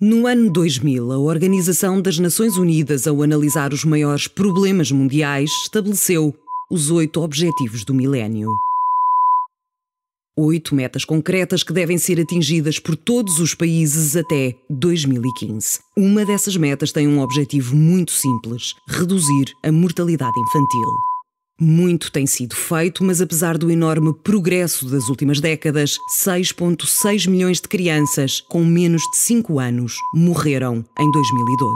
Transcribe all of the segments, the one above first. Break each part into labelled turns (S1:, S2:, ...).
S1: No ano 2000, a Organização das Nações Unidas, ao analisar os maiores problemas mundiais, estabeleceu os oito Objetivos do Milénio. Oito metas concretas que devem ser atingidas por todos os países até 2015. Uma dessas metas tem um objetivo muito simples: reduzir a mortalidade infantil. Muito tem sido feito, mas apesar do enorme progresso das últimas décadas, 6,6 milhões de crianças com menos de 5 anos morreram em 2012.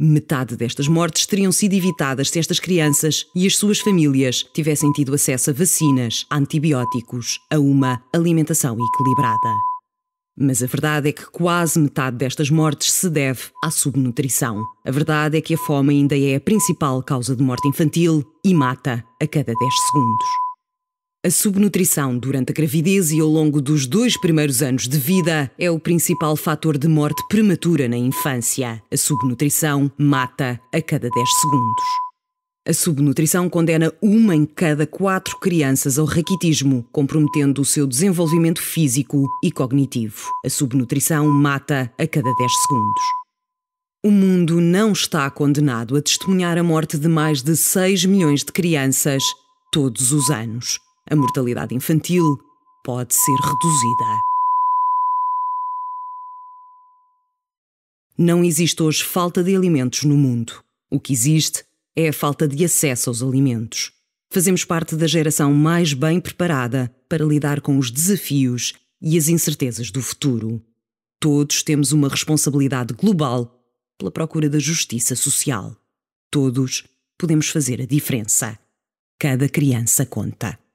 S1: Metade destas mortes teriam sido evitadas se estas crianças e as suas famílias tivessem tido acesso a vacinas, a antibióticos, a uma alimentação equilibrada. Mas a verdade é que quase metade destas mortes se deve à subnutrição. A verdade é que a fome ainda é a principal causa de morte infantil e mata a cada 10 segundos. A subnutrição durante a gravidez e ao longo dos dois primeiros anos de vida é o principal fator de morte prematura na infância. A subnutrição mata a cada 10 segundos. A subnutrição condena uma em cada quatro crianças ao raquitismo, comprometendo o seu desenvolvimento físico e cognitivo. A subnutrição mata a cada 10 segundos. O mundo não está condenado a testemunhar a morte de mais de 6 milhões de crianças todos os anos. A mortalidade infantil pode ser reduzida. Não existe hoje falta de alimentos no mundo. O que existe é a falta de acesso aos alimentos. Fazemos parte da geração mais bem preparada para lidar com os desafios e as incertezas do futuro. Todos temos uma responsabilidade global pela procura da justiça social. Todos podemos fazer a diferença. Cada criança conta.